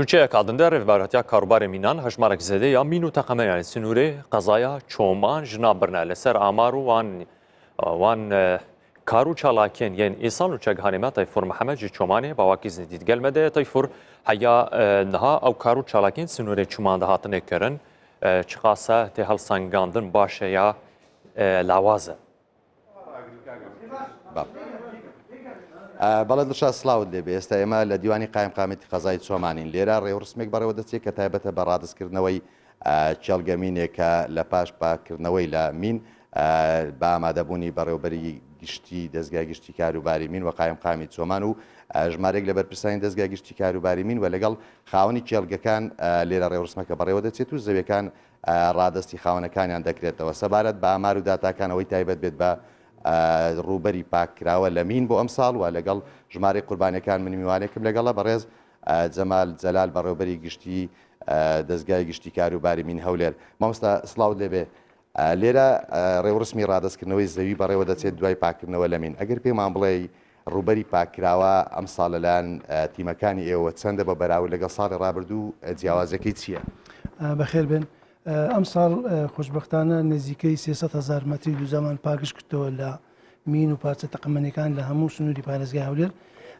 نوچەیە کادندە ڕێبارەتیا کاروبارە مینان هەژمارە زەدە یا مین و تەقەمەیان سنوورێ قەزایە چۆمان ژنابرنا لەسەر ئامار و وان وان کار و چالاکێن یەن ئێسان و چەگهانێمە تایفۆر محەمەجی چۆمانێ باواکی زندیت گەلمەدەیە تایفۆر هەیە نەها ئەو کار و چالاکین سنوورێ چومان دەهاتنێکردن چقاسە تێ هەڵسەنگاندن باشەیە لاوازە. بەڵەت لەشا سلااوت لێبێ ئێستا ئێمە لە دیوانی قایمقامەتی قەزای چۆمانین لێرە ڕێوەرسمێک بەرەوە دەچێت کە تایبەتە بە ڕادستکردنەوەی چێلگەمینێکە لە پاش پاکردنەوەی لە مین بە ئامادەبوونی بەڕێوبەری گشتی دەستگای گشتی کاروباری مین و قایمقامی چۆمان و ژمارێک لە بەرپرسانی دەستگای گشتی کاروباری مین و لەگەڵ خاونی چێلگەکان لێرە ڕێوەرسمەکە بەڕێوە دەچێت و زەویەکان ڕادستی خاونەکانیان دەکرێتەوە سەبارەت بە ئامار و داتاکانەوەی تایبەت بێت بە ڕوبەری پاکراوە لە مین بۆ ئەم ساڵ و لەگەڵ ژمارە قوربانەکان من میوانێکم لەگەڵە بەڕێز جەمال جەلال بە ڕێوبەری گشتی دەستگای گشتی کاروباری مین هەولێر مامۆستا سلااو لێبێ لێرە ڕێوەڕستمی ڕادستکردنەوەی زەوی بەڕێوە دەچێت دوای پاکردنەوە لە مین ئەگەر پێمان بڵێ ڕوبەری پاکراوە ئەم ساڵەلایەن تیمەکانی ئێوە چەندە بە بەراورد لەگە ساڵی ڕابردوو جیاوازەکەی چییە؟ بەخێر بن. ئەم ساڵ خوشببختانە نزیکەی 300هزار مەتری دو زمان پاکش کردەوە لە مین و پارچە تەقمەنەکان لە هەموو سنووری پارێزگای هەولێر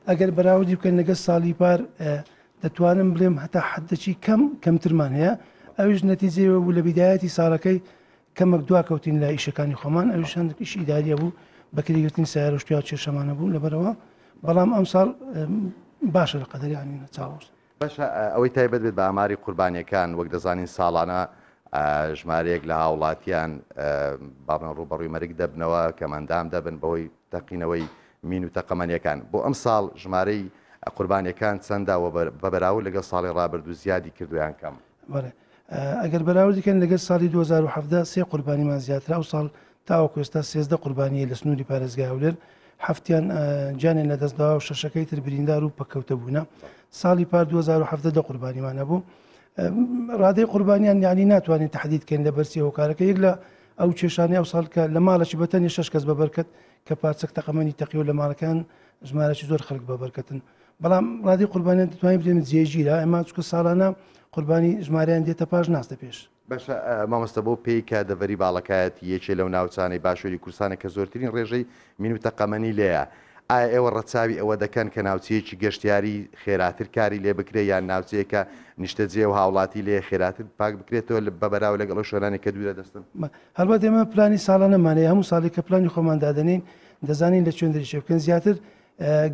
ئەگەر بەراوردی بکەن لەگە ساڵی پار دەتوانم بڵێم هەتا حەدەچی کەم کەمترمان هەیە ئەوش نەتیزیەوە بوو لە بیدایەتی ساڵەکەی کەمەک دواکەوتین لە ئیشەکانی خۆمان ئەوش هەندێکیش ئیداریە بوو بەکرریگرتنی سایرشتیا چێشەمانە بوو لەبەرەوە بەڵام ئەم ساڵ باشە لە قەدەریانی نەچاوەست باشە ئەوەی تایبەت بێت بە ئاماری قوربانیەکان وەک دەزانین ساڵانە ژمارەیەک لە هاوڵاتیان بابن ڕوبەڕووی مەرگ دەبنەوە کەمەندام دەبن بەوەی تەقینەوەی مین و تەقەمەنیەکان بۆ ئەم ساڵ ژمارەی قوربانیەکان چەنداوە بەبراو لەگە ساڵی ڕابرد و زیادی کردویان کەم ئەگەر بەراوردیکەن لەگەر ساڵی 2017 سێ قوربانیمان زیاترا و ساڵ تاوەکو ئێستا سێزدە قوربانیە لە سنووری پارێزگاولر هەفتیان جانێن لە دەستدا و شەشەکەی تر بریندار و پەکەوتە بوونە ساڵی پار 2017 دە قوربانیمانە بوو. ڕادەی قوربانیان یانی ناتوانین تهدیدکەین لە بەرسی هۆکارەکە یەک لە ئەو کێشانەی ئەو ساڵکە لە ماڵەشی بەتەنی شش کەس بەبەرکەت کە پارچەک تەقەمەنی تەقی و لە ماڵەکان ژمارەی زۆر خەک بەبەرکەتن بەڵام ڕادی قوربانیان دەتوانین بدێن جێژیرە ئەمە چکە ساڵانە قوربانی ژماریان دێتە پاش ناستە پێش بەش مامەستە بۆ پێی کە دەڤری باڵەکەت یەکێ لەو ناوچانەی باشووری کورسانە کە زۆرترین ڕێژەی مینوتە قەمەنی لەیە. ئایا ئێوە ڕەچاوی ئەوە دەکەن کە ناوچەیەکی گەشتیاری خێراتر کاری لێ بکرێ یان ناوچەیەکە نیشتەجێ و هاوڵاتی لێ خێراتر پاک بکرێتەوە لە بەبراو لەگەڵ شوێنانی کە دوورە دەستن هەروە دێمە پلانی ساڵانەمانێ هەموو ساڵی کە پلانی خۆمان دادنین دەزانین لە چێن دەریشێ بکەن زیاتر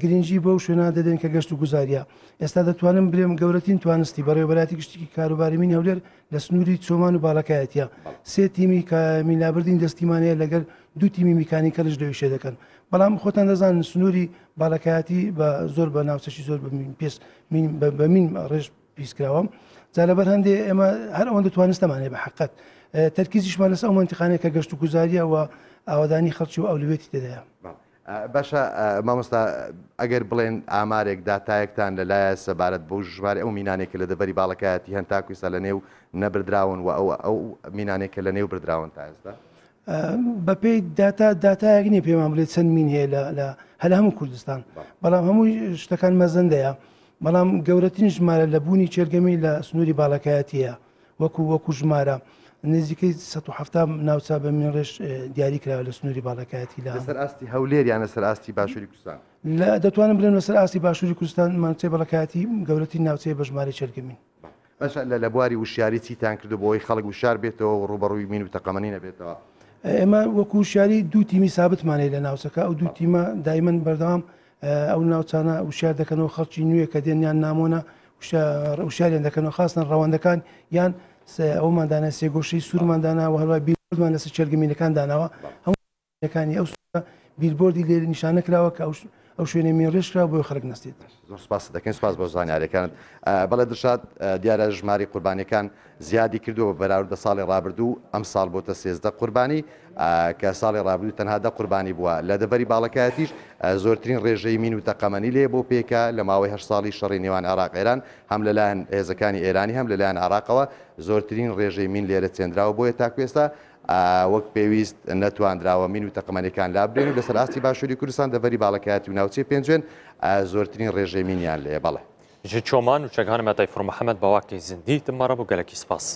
گرنگجی بەو شوێنە دەدەن کە گەشت و گوزاریە ئێستا دەتوانم برێم گەورەتین توانستی بەڕێوەراتی گشتی کاروباری من هەولێر لە سنووری چۆمان و باڵەکایەتە سێ تیمی کە میلابردین دەستیمانەیە لەگەر دوو تیمی میکانیکە لەش دەویشێ دەکەن بەڵام خۆتان دەزان سنووری باڵەکەتی بە زۆر بە ناوچەشی زۆر پێس بە مین ڕێژ پیسکراوەم جا لەبەر هەندێ ئێمە هەر ئەوەن دەتوانستەمانێ بە حقت تەرکیزیشمان لەس ئەو منتیخانێک کە گەشت و گوزاریەوە ئاوادانی خەرچی و ئەولوێتی دەدایە. بەشە مامۆستا ئەگەر بڵێن ئامارێک داتایەکتان لەلایە سەبارەت بۆ ژوار ئەو مینانێکە لە دەبەری باڵەکەتی هەنتاکویستا لە نێو نەبدراون و ئەو ئەو مینانێکە لە نێو بردراون تا ئێستا. بە پێی داتا داتایەک نیە پێمان بڵێت چەند مین هەیە لە هەلا هەموو کوردستان بەڵام هەمووی شتەکان مەزەندەیە بەڵام گەورەترین ژمارە لە بوونی چێرگەمی لە سنووری باڵەکایەتیە وەکو وەکو ژمارە نزیکەی 1970 ناوچا بە من ڕێژ دیاری کرا لە سنووری باڵەکایەتی لە سەر ئاستی هەولێر یانە سەر ئاستی باشووری کوردستان لە دەتوانم بڵێن لەسەر ئاستی باشووری کوردستان مانچەی بەڵەکایەتی گەورەتی ناوچەیە بە ژمارە چێرگەمین. بەش لە لە بواری وشیاری چیتان کردو بۆی خەڵک وشار بێتەوە و ڕوبەڕووی مین و تەقەمەنی نەبێتەوە. ئێمە وەکو شاری دوو تیمی سابتمانێ لە ناوچەکە ئەو دوو تیمە دایمەن بەردەوام ئەو ناوچانە وشار دەکەنەوە خەڵکی نوێ کە دێنیان نامۆنە وشاریان دەکەنەوە خاستن ڕەوەندەکان یان ئەوماندانە سێگۆشی سوورماندانا و هەروە بیرمان لەس چرگمینەکان داناوە هەمووەکانی ئەو بیربردی لێ نیشانە کراوە کە ئەو شوێنی مێڕێشرا بۆی خەرک نستیت سپاس دەکەین سپاس بۆ زانیارەکان بەڵێ دشات دیارە ژماری قوربانیەکان زیادی کردووە بەراوردە ساڵی ڕابردوو ئەم ساڵ بۆتە سێزدە قوربانی کە ساڵی ڕابردوو تەنهادا قوربانی بووە لە دەبەری باڵەکەتیش زۆرترین ڕێژەی مین و تەقەمەنی لێ بۆ پێکە لە ماوەی هە ساڵی شەڕی نێوان عراق ئێران هەم لەلایەن هێزەکانی ئێرانی هەم لەلایەن عراقەوە زۆرترین ڕێژەی مین لێرە چێنراوە بۆیە تاکوێستا وەک پێویست نەتواندراوە مین و تەقمەنەکان لابرێن و لەسەر ئاستی باشووری کوردستان دەبەری باڵکایەتی و ناوچی پێنجێن زۆرترین ڕێژەی مینیان لێ بەڵێ. ژ چۆمان و چەکانە مەتای فڕمەحەمەد باواکی زیندی تمەڕە بوو گەلکی سپاس.